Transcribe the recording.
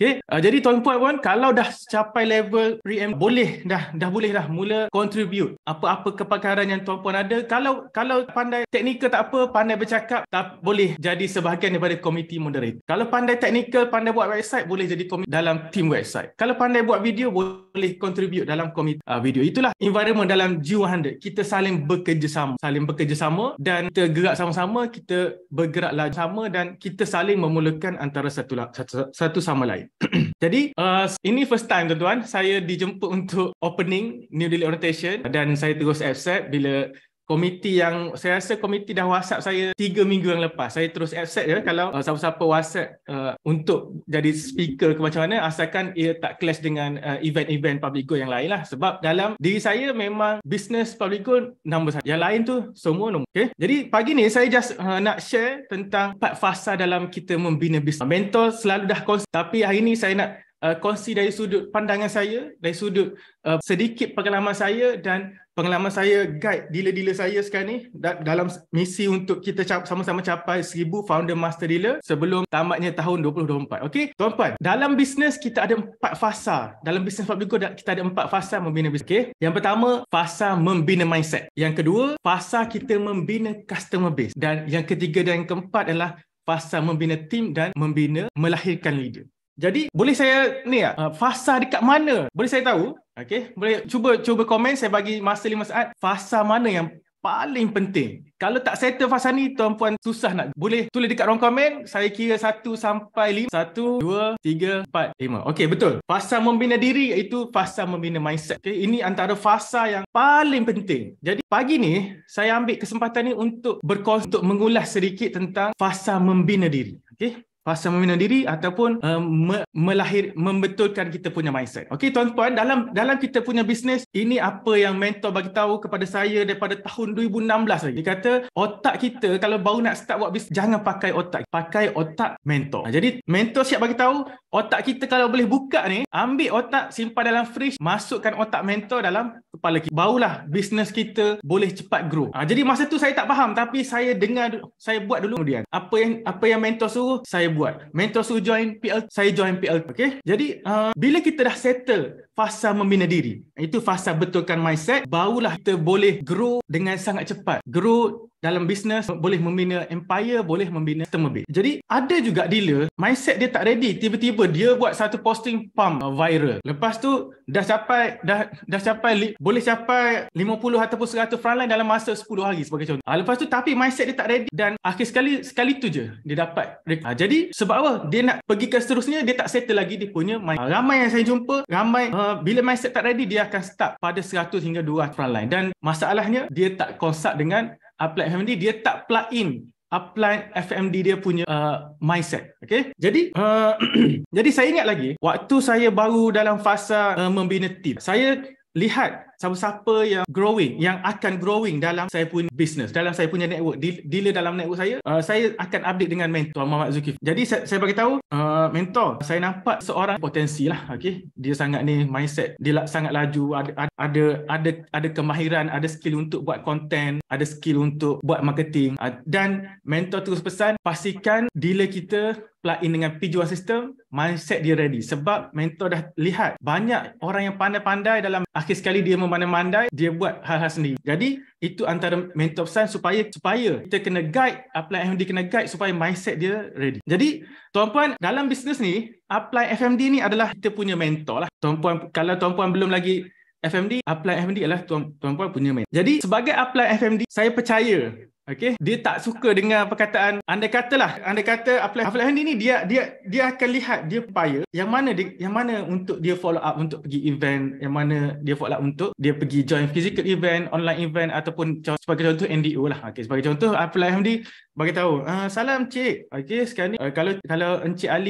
Okay. Uh, jadi tuan-tuan puan, kalau dah capai level pre boleh dah dah boleh dah mula contribute apa-apa kepakaran yang tuan-puan ada. Kalau kalau pandai teknikal tak apa, pandai bercakap tak boleh jadi sebahagian daripada komiti moderator. Kalau pandai teknikal, pandai buat website boleh jadi komiti dalam team website. Kalau pandai buat video boleh contribute dalam komiti uh, video. Itulah environment dalam G100. Kita saling bekerjasama, saling bekerjasama dan kita gerak sama-sama, kita bergerak laju sama dan kita saling memulakan antara satu satu, satu sama lain. Jadi uh, ini first time tuan-tuan saya dijemput untuk opening new Delhi orientation dan saya terus accept bila komiti yang saya rasa komiti dah whatsapp saya 3 minggu yang lepas saya terus accept je kalau uh, siapa-siapa whatsapp uh, untuk jadi speaker ke macam mana asalkan ia tak clash dengan uh, event-event public go yang lain lah sebab dalam diri saya memang business public go nombor satu yang lain tu semua nombor okay? jadi pagi ni saya just uh, nak share tentang empat fasa dalam kita membina bisnes mentor selalu dah konsep tapi hari ni saya nak uh, kongsi dari sudut pandangan saya, dari sudut uh, sedikit pengalaman saya dan pengalaman saya guide dealer-dealer saya sekarang ni dalam misi untuk kita sama-sama capai seribu founder master dealer sebelum tamatnya tahun 2024. Okey, tuan-puan, dalam bisnes kita ada empat fasa. Dalam bisnes public kita ada empat fasa membina bisnes. Okey. Yang pertama, fasa membina mindset. Yang kedua, fasa kita membina customer base dan yang ketiga dan yang keempat adalah fasa membina tim dan membina melahirkan leader. Jadi boleh saya ni ya? Fasa di dekat mana? Boleh saya tahu? Okay, boleh cuba cuba komen saya bagi masa lima saat. Fasa mana yang paling penting? Kalau tak settle fasa ni tuan puan susah nak. Boleh tulis dekat ruang komen. Saya kira satu sampai lima satu dua tiga empat lima. Okey, betul. Fasa membina diri iaitu fasa membina mindset. Okay ini antara fasa yang paling penting. Jadi pagi ni saya ambil kesempatan ni untuk berkongsi untuk mengulas sedikit tentang fasa membina diri. Okey fasa membina diri ataupun uh, me- melahir membetulkan kita punya mindset. Okey tuan-tuan dalam dalam kita punya bisnes ini apa yang mentor bagi tahu kepada saya daripada tahun 2016 lagi. Dia kata otak kita kalau baru nak start buat bisnes jangan pakai otak, pakai otak mentor. Nah, jadi mentor siap bagi tahu otak kita kalau boleh buka ni, ambil otak simpan dalam fridge, masukkan otak mentor dalam kepala kita. Barulah bisnes kita boleh cepat grow. Ha, jadi masa tu saya tak faham tapi saya dengar saya buat dulu kemudian. Apa yang apa yang mentor suruh saya saya buat. Mentor suruh join PL, saya join PL. Okay? Jadi, uh, bila kita dah settle fasa membina diri. Itu fasa betulkan mindset. Barulah kita boleh grow dengan sangat cepat. Grow dalam bisnes, boleh membina empire, boleh membina customer base. Jadi, ada juga dealer, mindset dia tak ready. Tiba-tiba dia buat satu posting pump uh, viral. Lepas tu, dah capai, dah dah capai, boleh capai 50 ataupun 100 frontline dalam masa 10 hari sebagai contoh. Ha, lepas tu, tapi mindset dia tak ready. Dan akhir sekali, sekali tu je dia dapat. Ha, jadi, sebab apa? Dia nak pergi ke seterusnya, dia tak settle lagi dia punya mindset. Ha, ah, ramai yang saya jumpa, ramai uh, Eh, bila mindset tak ready, dia akan start pada 100 hingga 200 front line. Dan masalahnya, dia tak consult dengan apply FMD, dia tak plug in apply FMD dia punya uh, mindset. Okay? Jadi, uh, jadi saya ingat lagi, waktu saya baru dalam fasa uh, membina team, saya lihat siapa-siapa yang growing yang akan growing dalam saya pun business dalam saya punya network dealer dalam network saya uh, saya akan update dengan mentor Muhammad Zulkif jadi saya, saya bagi tahu uh, mentor saya nampak seorang potensi lah okay? dia sangat ni mindset dia sangat laju ada, ada ada ada ada kemahiran ada skill untuk buat content ada skill untuk buat marketing uh, dan mentor terus pesan pastikan dealer kita plug in dengan PJ1 system mindset dia ready sebab mentor dah lihat banyak orang yang pandai-pandai dalam akhir sekali dia mem- memandai-mandai dia buat hal-hal sendiri. Jadi itu antara mentor pesan supaya supaya kita kena guide apply FMD kena guide supaya mindset dia ready. Jadi tuan-puan dalam bisnes ni apply FMD ni adalah kita punya mentor lah. Tuan-puan kalau tuan-puan belum lagi FMD, apply FMD adalah tuan-tuan punya mentor. Jadi sebagai apply FMD, saya percaya Okay. Dia tak suka dengan perkataan anda katalah anda kata apply Hafiz Handi ni dia dia dia akan lihat dia paya yang mana dia, yang mana untuk dia follow up untuk pergi event yang mana dia follow up untuk dia pergi join physical event online event ataupun sebagai contoh NDU lah okey sebagai contoh apply Handi bagi tahu uh, salam cik okey sekarang ni uh, kalau kalau encik Ali